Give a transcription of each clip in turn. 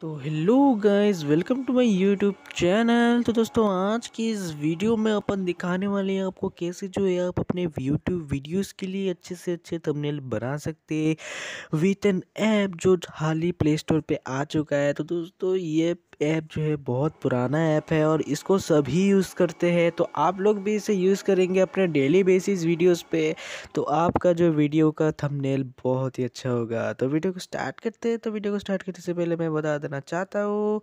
तो hello guys welcome to my YouTube channel तो दोस्तों आज की इस वीडियो में अपन दिखाने वाले हैं आपको कैसे जो है आप अपने यूट्यूब वीडियोस के लिए अच्छे से अच्छे थंबनेल बना सकते हैं विथ एन ऐप जो हाल ही प्ले स्टोर पर आ चुका है तो दोस्तों ये ऐप जो है बहुत पुराना ऐप है और इसको सभी यूज़ करते हैं तो आप लोग भी इसे यूज़ करेंगे अपने डेली बेसिस वीडियोस पे तो आपका जो वीडियो का थंबनेल बहुत ही अच्छा होगा तो वीडियो को स्टार्ट करते हैं तो वीडियो को स्टार्ट करने से पहले मैं बता देना चाहता हूँ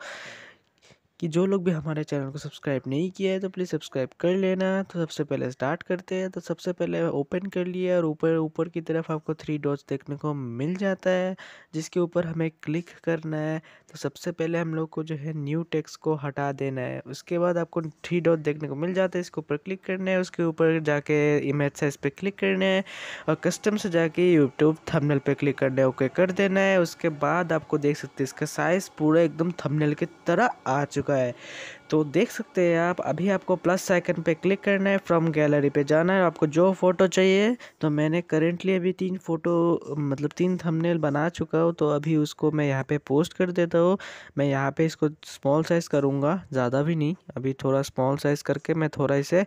कि जो लोग भी हमारे चैनल को सब्सक्राइब नहीं किया है तो प्लीज़ सब्सक्राइब कर लेना तो सबसे पहले स्टार्ट करते हैं तो सबसे पहले ओपन कर लिया और ऊपर ऊपर की तरफ आपको थ्री डॉट्स देखने को मिल जाता है जिसके ऊपर हमें क्लिक करना है तो सबसे पहले हम लोग को जो है न्यू टेक्स को हटा देना है उसके बाद आपको थ्री डॉट देखने को मिल जाता है इसके ऊपर क्लिक करना है उसके ऊपर जाके इमेज साइज पर क्लिक करना है और कस्टम से जाके यूट्यूब थमनल पर क्लिक करना है ओके कर देना है उसके बाद आपको देख सकते हैं इसका साइज़ पूरा एकदम थमनल की तरह आ चुका चुका है तो देख सकते हैं आप अभी आपको प्लस साइकन पे क्लिक करना है फ्रॉम गैलरी पे जाना है आपको जो फ़ोटो चाहिए तो मैंने करेंटली अभी तीन फ़ोटो मतलब तीन थंबनेल बना चुका हूँ तो अभी उसको मैं यहाँ पे पोस्ट कर देता हूँ मैं यहाँ पे इसको स्मॉल साइज़ करूँगा ज़्यादा भी नहीं अभी थोड़ा स्मॉल साइज़ करके मैं थोड़ा इसे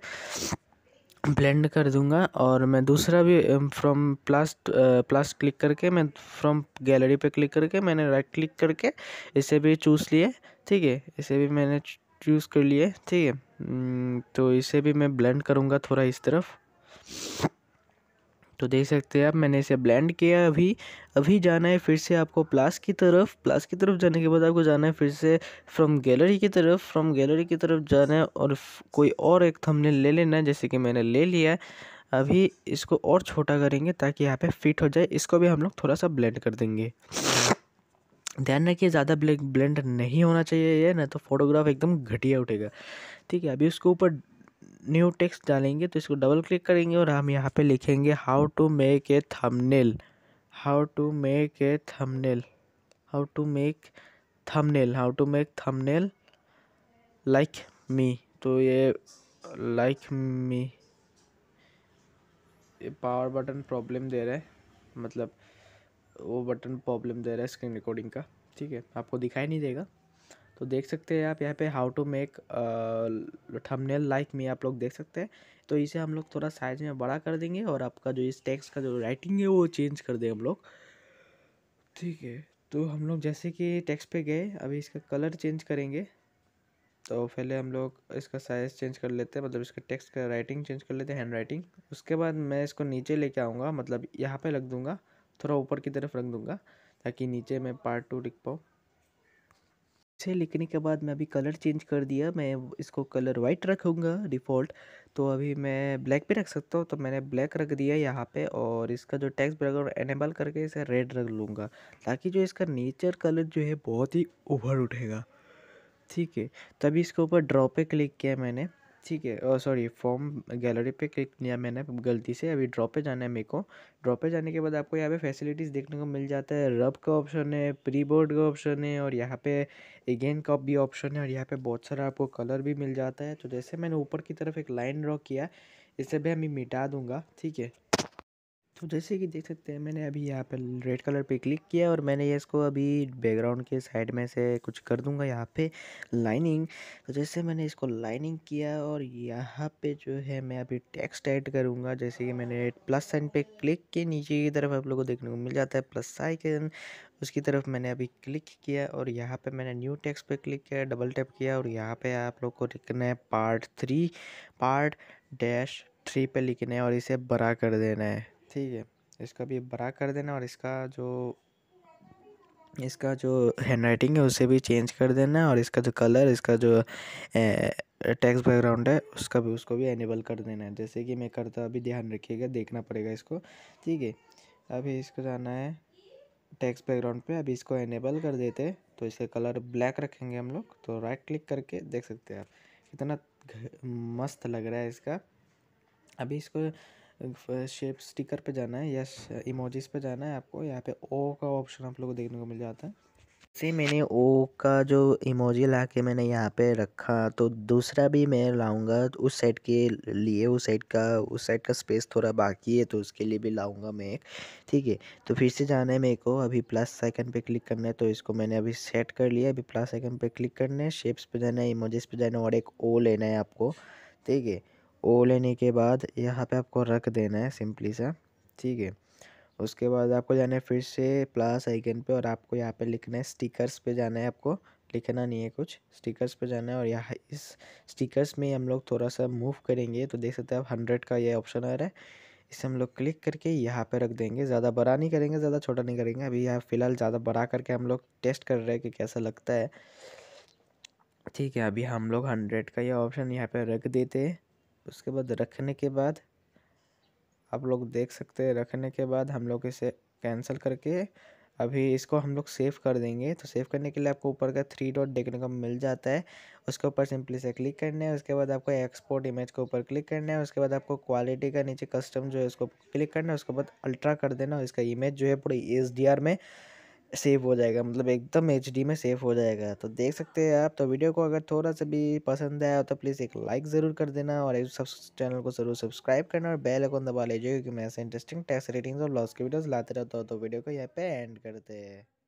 ब्लेंड कर दूँगा और मैं दूसरा भी फ्रॉम प्लास्ट प्लस क्लिक करके मैं फ्रॉम गैलरी पे क्लिक करके मैंने राइट क्लिक करके इसे भी चूज़ लिए ठीक है इसे भी मैंने चूज़ कर लिए ठीक है hmm, तो इसे भी मैं ब्लेंड करूँगा थोड़ा इस तरफ तो देख सकते हैं आप मैंने इसे ब्लेंड किया अभी अभी जाना है फिर से आपको प्लास की तरफ प्लास की तरफ जाने के बाद आपको जाना है फिर से फ्रॉम गैलरी की तरफ फ्रॉम गैलरी की तरफ जाना है और कोई और एक थंबनेल ले लेना है जैसे कि मैंने ले लिया अभी इसको और छोटा करेंगे ताकि यहाँ पे फिट हो जाए इसको भी हम लोग थोड़ा सा ब्लेंड कर देंगे ध्यान रखिए ज़्यादा ब्लेंड नहीं होना चाहिए ये ना तो फोटोग्राफ एकदम घटिया उठेगा ठीक है अभी उसके ऊपर न्यू टेक्स्ट डालेंगे तो इसको डबल क्लिक करेंगे और हम यहाँ पे लिखेंगे how to make a thumbnail how to make a thumbnail how to make thumbnail how to make thumbnail like me तो ये लाइक मी ये पावर बटन प्रॉब्लम दे रहा है मतलब वो बटन प्रॉब्लम दे रहा है स्क्रीन रिकॉर्डिंग का ठीक है आपको दिखाई नहीं देगा तो देख सकते हैं आप यहाँ पे how to make thumbnail like me आप लोग देख सकते हैं तो इसे हम लोग थोड़ा साइज में बड़ा कर देंगे और आपका जो इस टेक्स्ट का जो राइटिंग है वो चेंज कर दें हम लोग ठीक है तो हम लोग जैसे कि टेक्स्ट पे गए अभी इसका कलर चेंज करेंगे तो पहले हम लोग इसका साइज़ चेंज कर लेते हैं मतलब इसका टेक्स्ट का राइटिंग चेंज कर लेते हैं हैंड राइटिंग उसके बाद मैं इसको नीचे लेके आऊँगा मतलब यहाँ पे रख दूँगा थोड़ा ऊपर की तरफ रख दूँगा ताकि नीचे मैं पार्ट टू लिख पाऊँ अच्छे लिखने के बाद मैं अभी कलर चेंज कर दिया मैं इसको कलर वाइट रखूँगा डिफ़ॉल्ट तो अभी मैं ब्लैक भी रख सकता हूँ तो मैंने ब्लैक रख दिया यहाँ पे और इसका जो टैक्स बैकग्राउंड एनेबल करके इसे रेड रख लूँगा ताकि जो इसका नेचर कलर जो है बहुत ही उभर उठेगा ठीक है तभी इसके ऊपर ड्रॉ पे क्लिक किया मैंने ठीक है सॉरी फॉर्म गैलरी पे क्लिक किया मैंने गलती से अभी ड्रॉप पे जाना है मेरे को ड्रॉप पे जाने के बाद आपको यहाँ पे फैसिलिटीज़ देखने को मिल जाता है रब का ऑप्शन है प्री बोर्ड का ऑप्शन है और यहाँ पे अगेन का भी ऑप्शन है और यहाँ पे बहुत सारा आपको कलर भी मिल जाता है तो जैसे मैंने ऊपर की तरफ एक लाइन ड्रॉ किया इसे भी अभी मिटा दूंगा ठीक है तो जैसे कि देख सकते हैं मैंने अभी यहाँ पे रेड कलर पे क्लिक किया और मैंने इसको अभी बैकग्राउंड के साइड में से कुछ कर दूंगा यहाँ पे लाइनिंग तो जैसे मैंने इसको लाइनिंग किया और यहाँ पे जो है मैं अभी टेक्स्ट ऐड करूँगा जैसे कि मैंने प्लस साइन पे क्लिक के नीचे की तरफ आप लोगों को देखने को मिल जाता है प्लस आइकन उसकी तरफ मैंने अभी क्लिक किया और यहाँ पे मैंने न्यू टेक्स्ट पे क्लिक किया डबल टैप किया और यहाँ पे आप लोग को लिखना है part three part dash three पे लिखना है और इसे बड़ा कर देना है ठीक है इसका भी बड़ा कर देना और इसका जो इसका जो हैंड राइटिंग है उसे भी चेंज कर देना और इसका जो कलर इसका जो टेक्स्ट बैकग्राउंड है उसका भी उसको भी एनेबल कर देना है जैसे कि मैं करता अभी ध्यान रखिएगा देखना पड़ेगा इसको ठीक है अभी इसको जाना है टेक्स्ट बैकग्राउंड पे अभी इसको एनेबल कर देते तो इसका कलर ब्लैक रखेंगे हम लोग तो राइट क्लिक करके देख सकते हैं आप कितना मस्त लग रहा है इसका अभी इसको शेप स्टिकर पे जाना है यस इमोजीज पे जाना है आपको यहाँ पे ओ का ऑप्शन आप लोगों को देखने को मिल जाता है से मैंने ओ का जो इमोजी ला के मैंने यहाँ पे रखा तो दूसरा भी मैं लाऊंगा तो उस साइड के लिए उस साइड का उस साइड का स्पेस थोड़ा बाकी है तो उसके लिए भी लाऊंगा मैं एक ठीक है तो फिर से जाना है मेरे को अभी प्लस सेकंड पे क्लिक करना है तो इसको मैंने अभी सेट कर लिया अभी प्लस सेकंड पे क्लिक करना है शेप्स पर जाना है इमोजेस पे जाना है और एक ओ लेना है आपको ठीक है ओ लेने के बाद यहाँ पे आपको रख देना है सिंपली सा ठीक है उसके बाद आपको जाना है फिर से प्लस आइकन पे और आपको यहाँ पे लिखना है स्टिकर्स पे जाना है आपको लिखना नहीं है कुछ स्टिकर्स पे जाना है और यहाँ इस स्टिकर्स में हम लोग थोड़ा सा मूव करेंगे तो देख सकते हैं आप हंड्रेड का ये ऑप्शन आ रहा है इसे हम लोग क्लिक करके यहाँ पे रख देंगे ज़्यादा बड़ा नहीं करेंगे ज़्यादा छोटा नहीं करेंगे अभी यहाँ फ़िलहाल ज़्यादा बड़ा करके हम लोग टेस्ट कर रहे हैं कि कैसा लगता है ठीक है अभी हम लोग हंड्रेड का ये ऑप्शन यहाँ पर रख देते हैं उसके बाद रखने के बाद आप लोग देख सकते हैं रखने के बाद हम लोग इसे कैंसिल करके अभी इसको हम लोग सेव कर देंगे तो सेव करने के लिए आपको ऊपर का थ्री डॉट देखने को मिल जाता है उसके ऊपर सिंपली से क्लिक करना है उसके बाद आपको एक्सपोर्ट इमेज के ऊपर क्लिक करना है उसके बाद आपको क्वालिटी का नीचे कस्टम जो है उसको क्लिक करना है उसके बाद अल्ट्रा कर देना उसका इमेज जो है पूरे एच में सेव हो जाएगा मतलब एकदम एच में सेव हो जाएगा तो देख सकते हैं आप तो वीडियो को अगर थोड़ा सा भी पसंद आया तो प्लीज़ एक लाइक ज़रूर कर देना और सब चैनल को ज़रूर सब्सक्राइब करना और बेल आइकन दबा लीजिए क्योंकि मैं ऐसे इंटरेस्टिंग टैक्स रेटिंग्स और लॉस के वीडियोज लाते रहता हूँ तो वीडियो को यहाँ पे एंड करते हैं